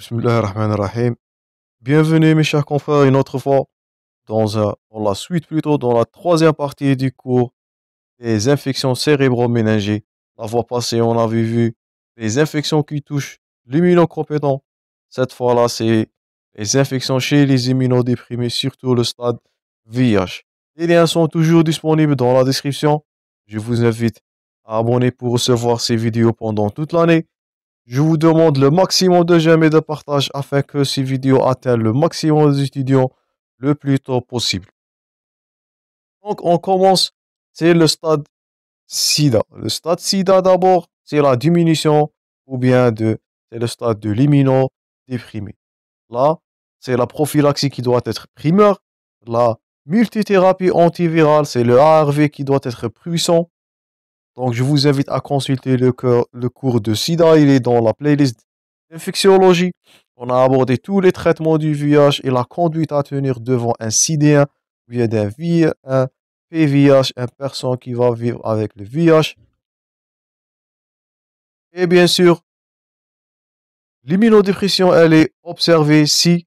Bismillah Bienvenue mes chers confrères une autre fois dans, la suite plutôt, dans la troisième partie du cours des infections cérébro-ménagées. La voie passée, on avait vu les infections qui touchent l'immunocompétent. Cette fois-là, c'est les infections chez les immunodéprimés, surtout le stade VIH. Les liens sont toujours disponibles dans la description. Je vous invite à abonner pour recevoir ces vidéos pendant toute l'année je vous demande le maximum de j'aime et de partage afin que ces vidéos atteignent le maximum d'étudiants le plus tôt possible. Donc, on commence, c'est le stade SIDA. Le stade SIDA d'abord, c'est la diminution ou bien de, c'est le stade de l'immunodéprimé. Là, c'est la prophylaxie qui doit être primeur. La multithérapie antivirale, c'est le ARV qui doit être puissant. Donc, je vous invite à consulter le, cours de SIDA. Il est dans la playlist Infectiologie. On a abordé tous les traitements du VIH et la conduite à tenir devant un SIDA via d'un un PVH, une personne qui va vivre avec le VIH. Et bien sûr, l'immunodépression, elle est observée si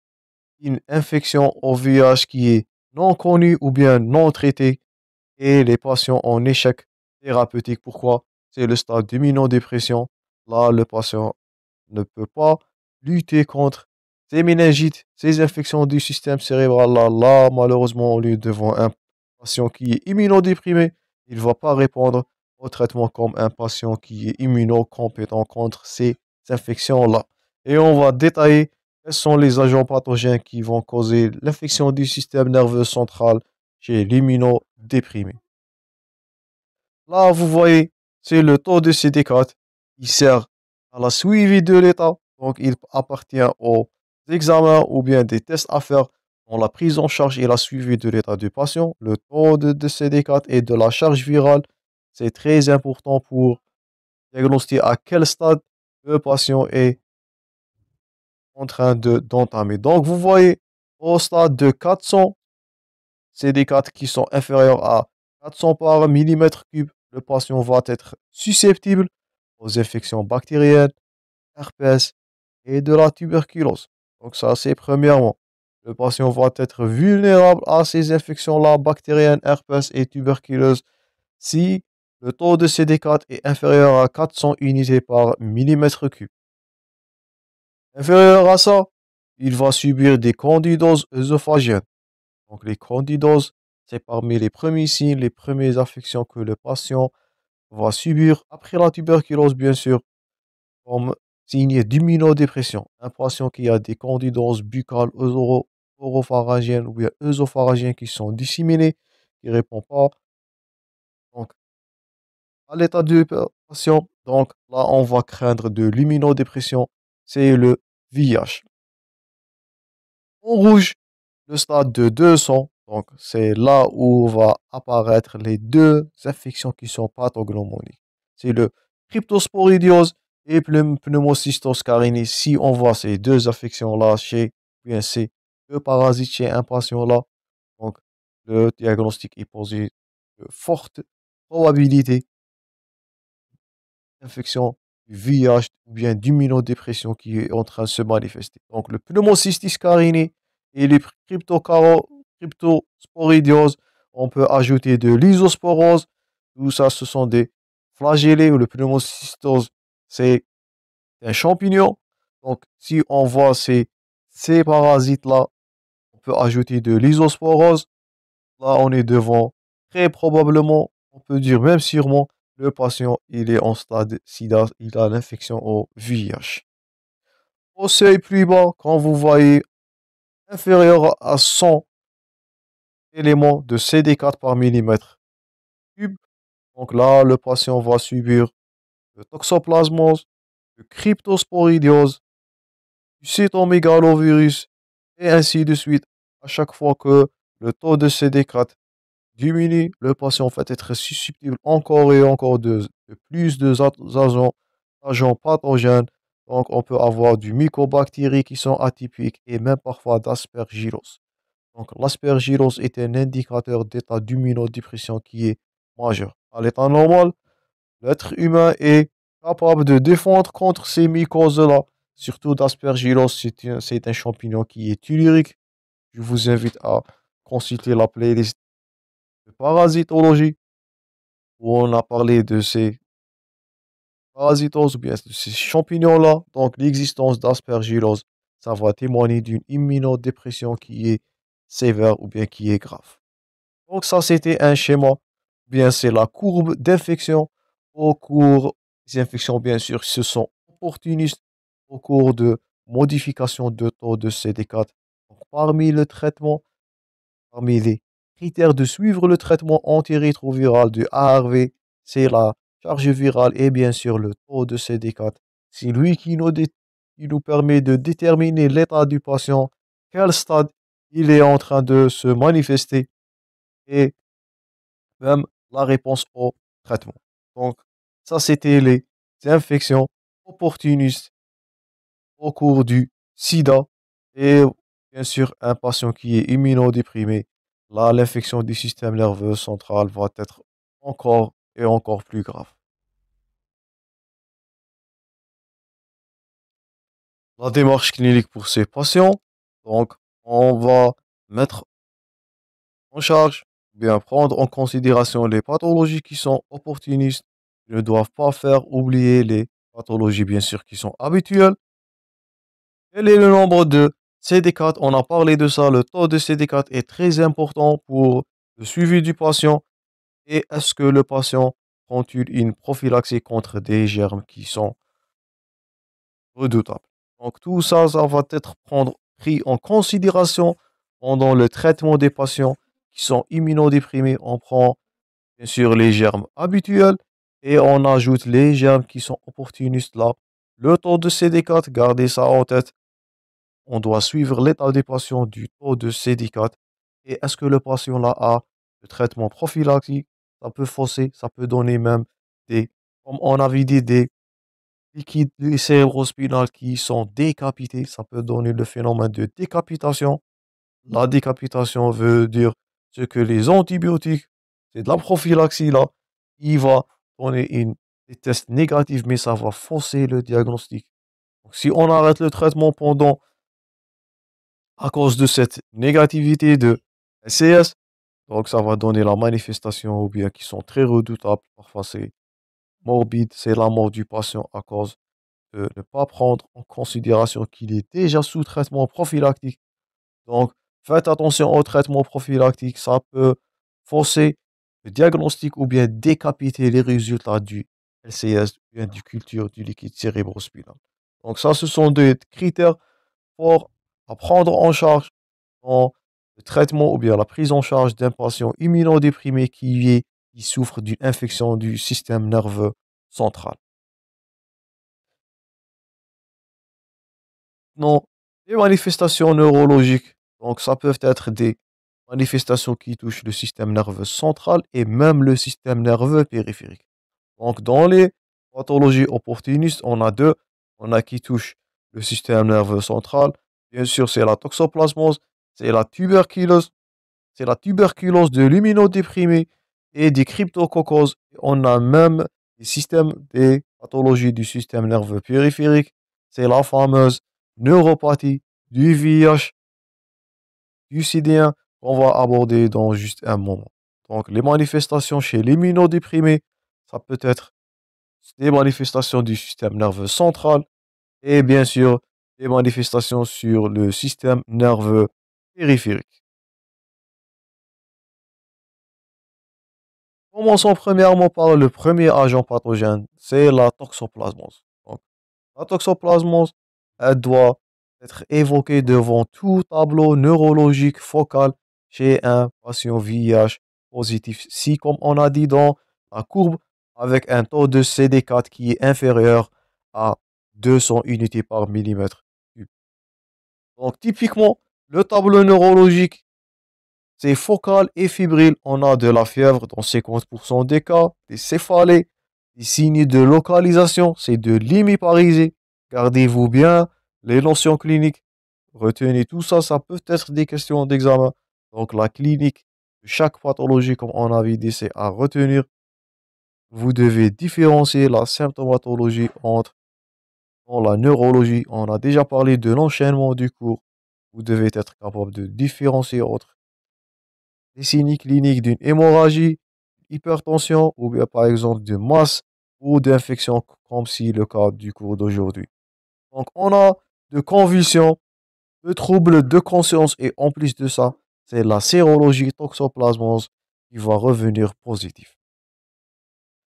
une infection au VIH qui est non connue ou bien non traitée et les patients en échec thérapeutique. Pourquoi C'est le stade d'immunodépression. Là, le patient ne peut pas lutter contre ces méningites, ces infections du système cérébral. Là, là malheureusement, on est devant un patient qui est immunodéprimé. Il ne va pas répondre au traitement comme un patient qui est immunocompétent contre ces infections-là. Et on va détailler quels sont les agents pathogènes qui vont causer l'infection du système nerveux central chez l'immunodéprimé. Là, vous voyez, c'est le taux de CD4. qui sert à la suivi de l'état. Donc, il appartient aux examens ou bien des tests à faire dans la prise en charge et la suivi de l'état du patient. Le taux de, CD4 et de la charge virale, c'est très important pour diagnostiquer à quel stade le patient est en train d'entamer. Donc, vous voyez, au stade de 400, CD4 qui sont inférieurs à 400 par millimètre cube, le patient va être susceptible aux infections bactériennes, herpès et de la tuberculose. Donc ça, c'est premièrement. Le patient va être vulnérable à ces infections-là, bactériennes, herpès et tuberculose, si le taux de CD4 est inférieur à 400 unités par millimètre cube. Inférieur à ça, il va subir des candidoses œsophagiennes. Donc les candidoses, c'est parmi les premiers signes, les premières affections que le patient va subir après la tuberculose, bien sûr, comme signe d'immunodépression. Un patient qui a des candidoses buccales oropharyngiennes ou œsopharyngiennes qui sont disséminées, qui ne répond pas donc, à l'état du patient. Donc là, on va craindre de l'immunodépression, c'est le VIH. En rouge, le stade de 200 donc, c'est là où va apparaître les deux infections qui sont pathognomoniques. C'est le cryptosporidiose et le pneumocystose Si on voit ces deux infections là chez bien deux parasites chez un patient-là, donc le diagnostic est posé de forte probabilité d'infection du VIH ou bien d'immunodépression qui est en train de se manifester. Donc, le pneumocystis cariné et le cryptocaro cryptosporidiose, on peut ajouter de l'isosporose, tout ça ce sont des flagellés ou le pneumocystose, c'est un champignon. Donc si on voit ces, ces parasites-là, on peut ajouter de l'isosporose. Là, on est devant très probablement, on peut dire même sûrement, le patient, il est en stade sida, il a l'infection au VIH. Au seuil plus bas, quand vous voyez inférieur à 100 éléments de CD4 par millimètre cube. Donc là, le patient va subir le toxoplasmose, le cryptosporidiose, du cytomégalovirus, et ainsi de suite. À chaque fois que le taux de CD4 diminue, le patient va être susceptible encore et encore de, plus de agents, pathogènes. Donc, on peut avoir du mycobactéries qui sont atypiques et même parfois d'aspergillose. Donc l'aspergillose est un indicateur d'état d'immunodépression qui est majeur. À l'état normal, l'être humain est capable de défendre contre ces mycoses-là, surtout d'aspergillose, c'est un, champignon qui est tellurique. Je vous invite à consulter la playlist de parasitologie où on a parlé de ces parasitoses ou bien de ces champignons-là. Donc l'existence d'aspergillose, ça va témoigner d'une immunodépression qui est sévère ou bien qui est grave. Donc ça, c'était un schéma. Bien, c'est la courbe d'infection. Au cours des infections, bien sûr, ce sont opportunistes. Au cours de modification de taux de CD4, parmi le traitement, parmi les critères de suivre le traitement antirétroviral du ARV, c'est la charge virale et bien sûr le taux de CD4. C'est lui qui nous, qui nous permet de déterminer l'état du patient, quel stade il est en train de se manifester et même la réponse au traitement. Donc, ça, c'était les infections opportunistes au cours du sida et bien sûr un patient qui est immunodéprimé. Là, l'infection du système nerveux central va être encore et encore plus grave. La démarche clinique pour ces patients, donc on va mettre en charge, bien prendre en considération les pathologies qui sont opportunistes, Je ne doivent pas faire oublier les pathologies, bien sûr, qui sont habituelles. Quel est le nombre de CD4 On a parlé de ça. Le taux de CD4 est très important pour le suivi du patient. Et est-ce que le patient prend une prophylaxie contre des germes qui sont redoutables Donc tout ça, ça va être prendre pris en considération pendant le traitement des patients qui sont immunodéprimés. On prend bien sûr les germes habituels et on ajoute les germes qui sont opportunistes là. Le taux de CD4, gardez ça en tête. On doit suivre l'état des patients du taux de CD4 et est-ce que le patient là a le traitement prophylactique. Ça peut fausser, ça peut donner même des, comme on avait dit, des qui, les qui sont décapités, ça peut donner le phénomène de décapitation. La décapitation veut dire ce que les antibiotiques, c'est de la prophylaxie là, il va donner une, des tests négatifs, mais ça va forcer le diagnostic. si on arrête le traitement pendant, à cause de cette négativité de SCS, donc ça va donner la manifestation ou bien qui sont très redoutables, parfois c'est morbide, c'est la mort du patient à cause de ne pas prendre en considération qu'il est déjà sous traitement prophylactique. Donc, faites attention au traitement prophylactique, ça peut forcer le diagnostic ou bien décapiter les résultats du LCS, ou bien du culture du liquide cérébrospinal. Donc, ça, ce sont des critères pour prendre en charge dans le traitement ou bien la prise en charge d'un patient immunodéprimé qui est souffrent d'une infection du système nerveux central. Non, les manifestations neurologiques, donc ça peut être des manifestations qui touchent le système nerveux central et même le système nerveux périphérique. Donc dans les pathologies opportunistes, on a deux. On a qui touche le système nerveux central. Bien sûr, c'est la toxoplasmose, c'est la tuberculose, c'est la tuberculose de l'immunodéprimé, et des cryptococcoses. On a même des systèmes des pathologies du système nerveux périphérique. C'est la fameuse neuropathie du VIH, du CD1 qu'on va aborder dans juste un moment. Donc, les manifestations chez l'immunodéprimé, ça peut être des manifestations du système nerveux central et bien sûr des manifestations sur le système nerveux périphérique. Commençons premièrement par le premier agent pathogène, c'est la toxoplasmose. la toxoplasmose, elle doit être évoquée devant tout tableau neurologique focal chez un patient VIH positif. Si, comme on a dit dans la courbe, avec un taux de CD4 qui est inférieur à 200 unités par millimètre cube. Donc, typiquement, le tableau neurologique c'est focal et fibrile. On a de la fièvre dans 50% des cas, des céphalées, des signes de localisation, c'est de l'hémiparésie. Gardez-vous bien les notions cliniques. Retenez tout ça, ça peut être des questions d'examen. Donc la clinique chaque pathologie, comme on a dit, c'est à retenir. Vous devez différencier la symptomatologie entre la neurologie. On a déjà parlé de l'enchaînement du cours. Vous devez être capable de différencier entre des signes cliniques d'une hémorragie, hypertension ou bien par exemple de masse ou d'infection comme si le cas du cours d'aujourd'hui. Donc on a de convulsions, de troubles de conscience et en plus de ça, c'est la sérologie toxoplasmose qui va revenir positive.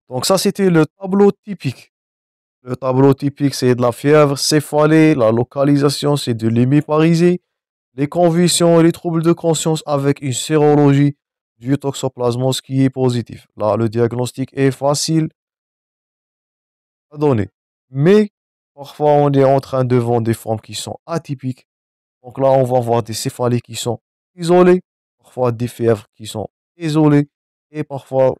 Donc ça c'était le tableau typique. Le tableau typique c'est de la fièvre céphalée, la localisation c'est de l'hémiparisée les convulsions et les troubles de conscience avec une sérologie du toxoplasmose qui est positif. Là, le diagnostic est facile à donner. Mais parfois, on est en train de vendre des formes qui sont atypiques. Donc là, on va voir des céphalées qui sont isolées, parfois des fièvres qui sont isolées, et parfois,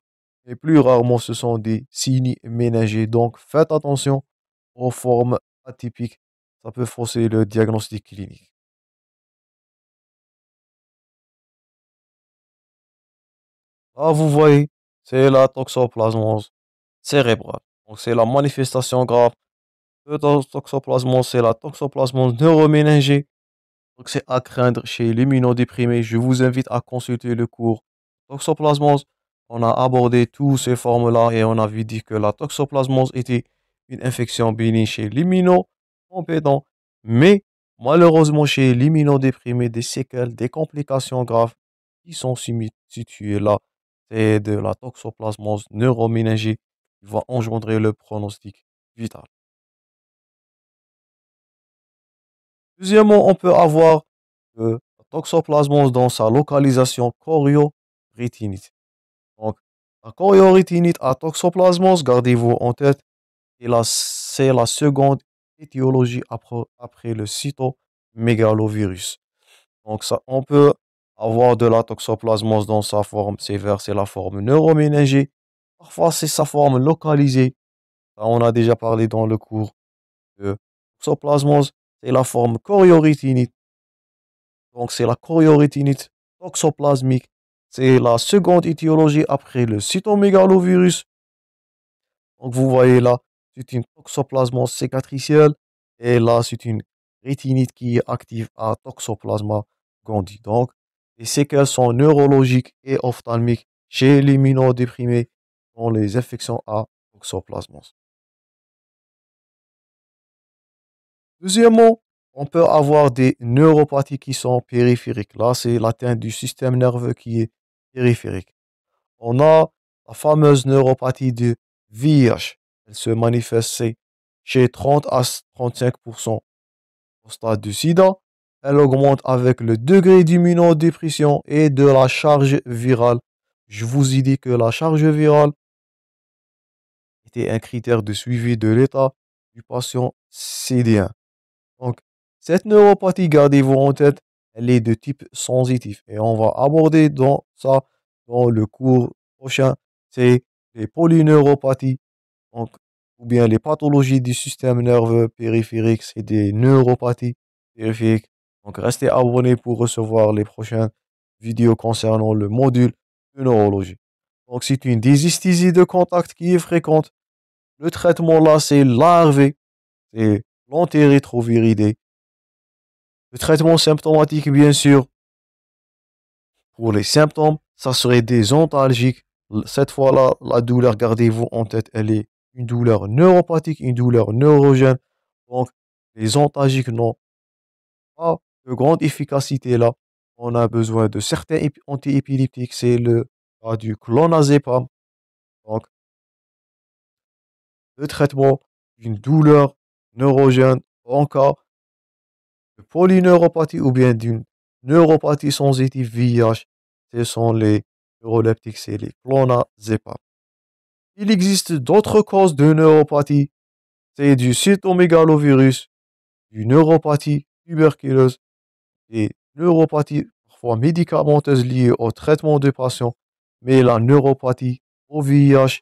et plus rarement, ce sont des signes ménagers. Donc faites attention aux formes atypiques. Ça peut fausser le diagnostic clinique. Là, ah, vous voyez, c'est la toxoplasmose cérébrale. Donc, c'est la manifestation grave de toxoplasmose, c'est la toxoplasmose neuroméningée. Donc, c'est à craindre chez l'immunodéprimé. Je vous invite à consulter le cours toxoplasmose. On a abordé toutes ces formes-là et on a vu dit que la toxoplasmose était une infection bénigne chez l'immunodéprimé. mais malheureusement chez l'immunodéprimé, des séquelles, des complications graves qui sont situées là de la toxoplasmose neuroménagée qui va engendrer le pronostic vital. Deuxièmement, on peut avoir le euh, la toxoplasmose dans sa localisation chorioritinite. Donc, la chorioritinite à toxoplasmose, gardez-vous en tête, c'est la seconde étiologie après, après le cytomégalovirus. Donc, ça, on peut avoir de la toxoplasmose dans sa forme sévère, c'est la forme neuroménagée. Parfois, c'est sa forme localisée. on a déjà parlé dans le cours de toxoplasmose. C'est la forme choriorétinite. Donc, c'est la choriorétinite toxoplasmique. C'est la seconde étiologie après le cytomégalovirus. Donc, vous voyez là, c'est une toxoplasmose cicatricielle. Et là, c'est une rétinite qui est active à toxoplasma gondii. Donc, les séquelles sont neurologiques et ophtalmiques chez les déprimés dans les infections à oxoplasmos Deuxièmement, on peut avoir des neuropathies qui sont périphériques. Là, c'est l'atteinte du système nerveux qui est périphérique. On a la fameuse neuropathie de VIH. Elle se manifeste chez 30 à 35 au stade du sida elle augmente avec le degré d'immunodépression et de la charge virale. Je vous ai dit que la charge virale était un critère de suivi de l'état du patient CD1. Donc, cette neuropathie, gardez-vous en tête, elle est de type sensitif et on va aborder dans ça dans le cours prochain. C'est les polyneuropathies, donc, ou bien les pathologies du système nerveux périphérique, c'est des neuropathies périphériques donc restez abonnés pour recevoir les prochaines vidéos concernant le module de neurologie. Donc c'est une dysesthésie de contact qui est fréquente. Le traitement là, c'est l'ARV, c'est l'antérétroviridé. Le traitement symptomatique, bien sûr. Pour les symptômes, ça serait des ontalgiques. Cette fois-là, la douleur, gardez-vous en tête, elle est une douleur neuropathique, une douleur neurogène. Donc, les ontalgiques n'ont de grande efficacité là. On a besoin de certains antiépileptiques, c'est le cas du clonazepam. Donc, le traitement d'une douleur neurogène en cas de polyneuropathie ou bien d'une neuropathie sensitive VIH, ce sont les neuroleptiques, c'est les clonazepam. Il existe d'autres causes de neuropathie, c'est du cytomégalovirus, du neuropathie tuberculeuse, des neuropathies parfois médicamenteuses liées au traitement des patients, mais la neuropathie au VIH,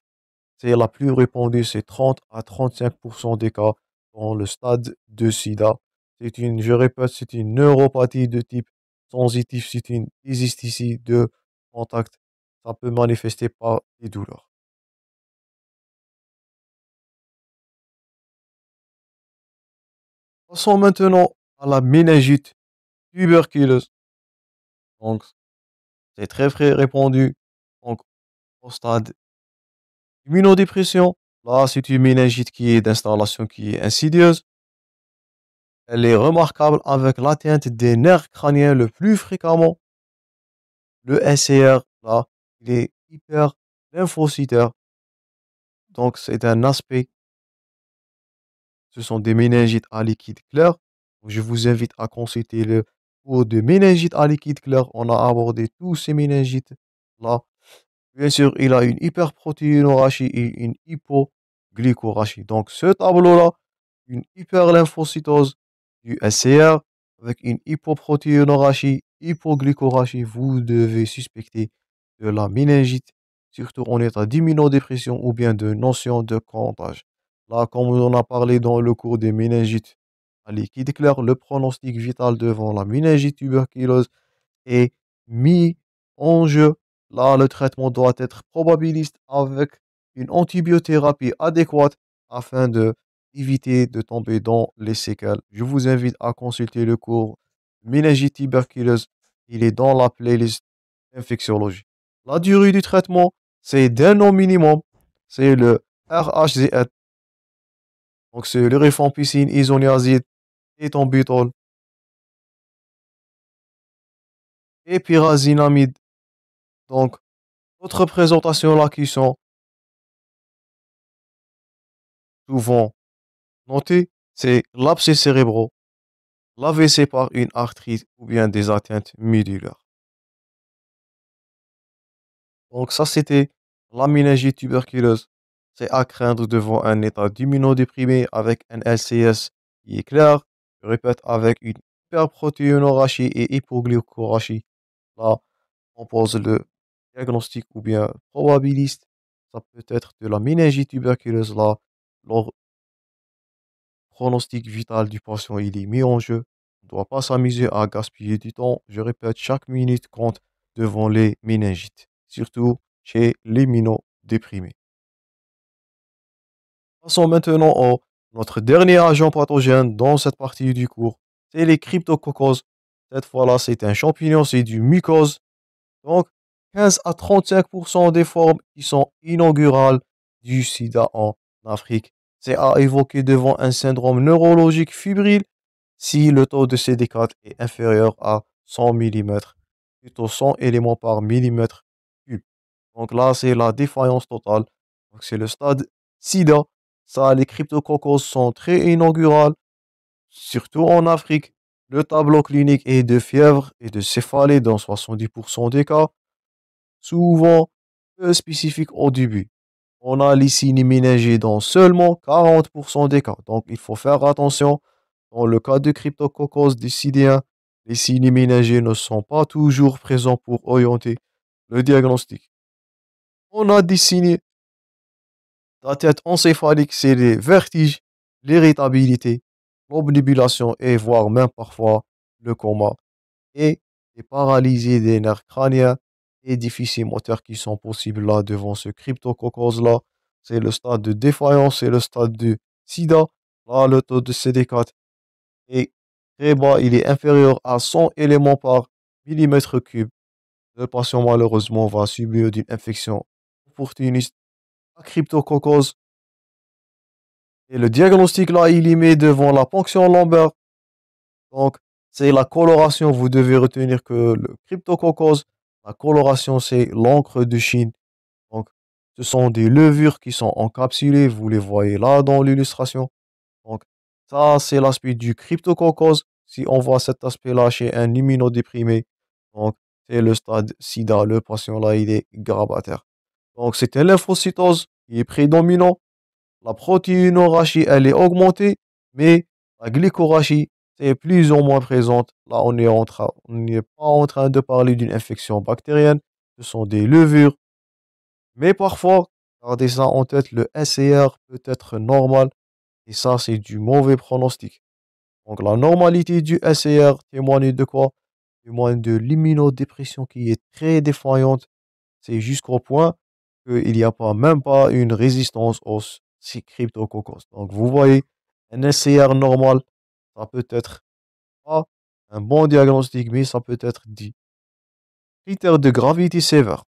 c'est la plus répandue, c'est 30 à 35% des cas dans le stade de sida. C'est une, je répète, c'est une neuropathie de type sensitif, c'est une de contact. Ça peut manifester par des douleurs. Passons maintenant à la méningite tuberculose. Donc, c'est très, très répandu. Donc, au stade immunodépression, là, c'est une méningite qui est d'installation qui est insidieuse. Elle est remarquable avec l'atteinte des nerfs crâniens le plus fréquemment. Le SCR, là, il est hyper lymphocytaire. Donc, c'est un aspect. Ce sont des méningites à liquide clair. Je vous invite à consulter le pour de méningites à liquide clair. On a abordé tous ces méningites-là. Bien sûr, il a une hyperprotéinorachie et une hypoglycorachie. Donc, ce tableau-là, une hyperlymphocytose du SCR avec une hypoprotéinorachie, hypoglycorachie, vous devez suspecter de la méningite, surtout en état d'immunodépression ou bien de notion de comptage. Là, comme on a parlé dans le cours des méningites, qui déclare le pronostic vital devant la méningite tuberculose est mis en jeu. Là, le traitement doit être probabiliste avec une antibiothérapie adéquate afin d'éviter de tomber dans les séquelles. Je vous invite à consulter le cours méningite tuberculose. Il est dans la playlist infectiologie. La durée du traitement, c'est d'un an minimum. C'est le RHZ. Donc, c'est le piscine isoniazide, et ton Et pyrazinamide. Donc, votre présentation là qui sont souvent notées, c'est l'abcès cérébraux, l'AVC par une arthrite ou bien des atteintes médulaires. Donc ça c'était l'aménagie tuberculeuse. C'est à craindre devant un état d'immunodéprimé avec un LCS qui est clair, je répète avec une hyperprotéinorachie et hypoglycorachie. Là, on pose le diagnostic ou bien probabiliste. Ça peut être de la méningite tuberculeuse. Là, le pronostic vital du patient il est mis en jeu. On ne doit pas s'amuser à gaspiller du temps. Je répète, chaque minute compte devant les méningites, surtout chez les minodéprimés. Passons maintenant au notre dernier agent pathogène dans cette partie du cours, c'est les cryptococcoses. Cette fois-là, c'est un champignon, c'est du mucose. Donc, 15 à 35% des formes qui sont inaugurales du sida en Afrique. C'est à évoquer devant un syndrome neurologique fibrile si le taux de CD4 est inférieur à 100 mm, plutôt 100 éléments par millimètre cube. Donc là, c'est la défaillance totale. c'est le stade SIDA ça, les cryptococcus sont très inaugurales, surtout en Afrique. Le tableau clinique est de fièvre et de céphalée dans 70% des cas, souvent peu spécifique au début. On a les signes ménagers dans seulement 40% des cas, donc il faut faire attention. Dans le cas de cryptococcos 1 les signes ménagers ne sont pas toujours présents pour orienter le diagnostic. On a des signes la tête encéphalique, c'est les vertiges, l'irritabilité, l'obnubilation et voire même parfois le coma. Et les paralysies des nerfs crâniens et difficiles moteurs qui sont possibles là devant ce cryptococcus là C'est le stade de défaillance, c'est le stade du sida. Là, le taux de CD4 est très bas, il est inférieur à 100 éléments par millimètre cube. Le patient malheureusement va subir d'une infection opportuniste Cryptococcus. Et le diagnostic là, il y met devant la ponction lombaire. Donc, c'est la coloration. Vous devez retenir que le Crypto la coloration, c'est l'encre de Chine. Donc, ce sont des levures qui sont encapsulées. Vous les voyez là dans l'illustration. Donc, ça, c'est l'aspect du cryptococcus. Si on voit cet aspect-là chez un immunodéprimé, donc, c'est le stade sida. Le patient là, il est grabataire. Donc c'était lymphocytose qui est prédominant. La protéinorachie, elle est augmentée, mais la glycorachie, c'est plus ou moins présente. Là, on n'est pas en train de parler d'une infection bactérienne. Ce sont des levures. Mais parfois, gardez ça en tête, le SCR peut être normal. Et ça, c'est du mauvais pronostic. Donc la normalité du SCR témoigne de quoi Témoigne de l'immunodépression qui est très défaillante. C'est jusqu'au point qu'il n'y a pas, même pas une résistance aux cryptococcus. Donc, vous voyez, un SCR normal, ça peut être pas un bon diagnostic, mais ça peut être dit. Critère de gravité sévère.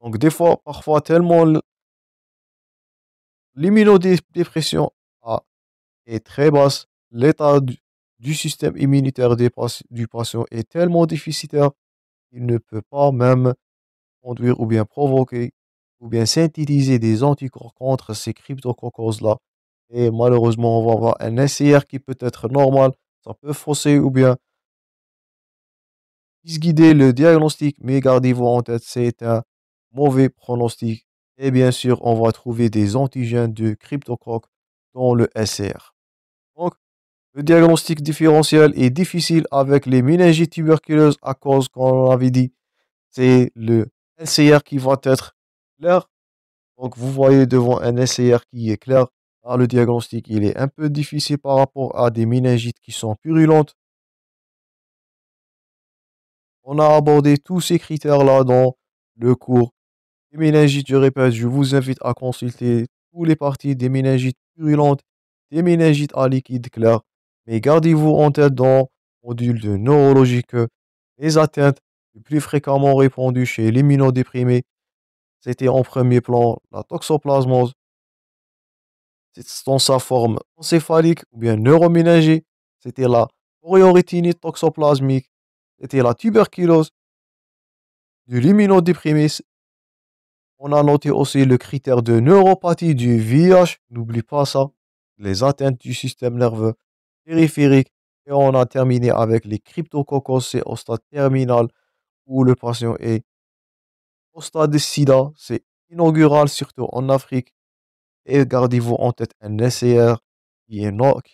Donc, des fois, parfois, tellement l'immunodépression est très basse, l'état du, système immunitaire du patient est tellement déficitaire qu'il ne peut pas même conduire ou bien provoquer ou bien synthétiser des anticorps contre ces cryptococcoses-là. Et malheureusement, on va avoir un SCR qui peut être normal, ça peut fausser ou bien guider le diagnostic, mais gardez-vous en tête, c'est un mauvais pronostic. Et bien sûr, on va trouver des antigènes de cryptocoque dans le SCR. Donc, le diagnostic différentiel est difficile avec les méningites tuberculeuses à cause, qu'on l'avait dit, c'est le un qui va être clair. Donc, vous voyez devant un SCR qui est clair. Par le diagnostic, il est un peu difficile par rapport à des méningites qui sont purulentes. On a abordé tous ces critères-là dans le cours des méningites. Je répète, je vous invite à consulter tous les parties des méningites purulentes, des méningites à liquide clair. Mais gardez-vous en tête dans le module de neurologie que les atteintes le plus fréquemment répondu chez les c'était en premier plan la toxoplasmose. C'est dans sa forme encéphalique ou bien neuroménagée, c'était la choriorétinite toxoplasmique, c'était la tuberculose. Du l'immunodéprimé, on a noté aussi le critère de neuropathie du VIH, n'oublie pas ça, les atteintes du système nerveux périphérique, et on a terminé avec les cryptococcus, et au stade terminal où le patient est au stade de sida, c'est inaugural surtout en Afrique. Et gardez-vous en tête un SCR qui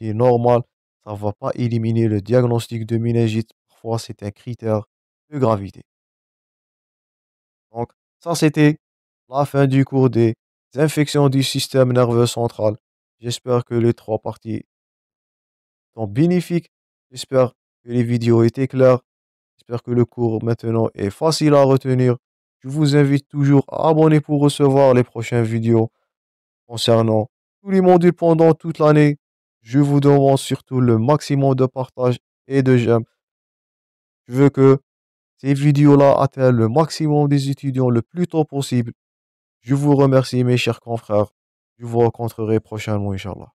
est, normal, ça ne va pas éliminer le diagnostic de méningite. Parfois, c'est un critère de gravité. Donc, ça c'était la fin du cours des infections du système nerveux central. J'espère que les trois parties sont bénéfiques. J'espère que les vidéos étaient claires. J'espère que le cours maintenant est facile à retenir. Je vous invite toujours à abonner pour recevoir les prochaines vidéos concernant tous les mondes pendant toute l'année. Je vous demande surtout le maximum de partage et de j'aime. Je veux que ces vidéos-là atteignent le maximum des étudiants le plus tôt possible. Je vous remercie mes chers confrères. Je vous rencontrerai prochainement, Inch'Allah.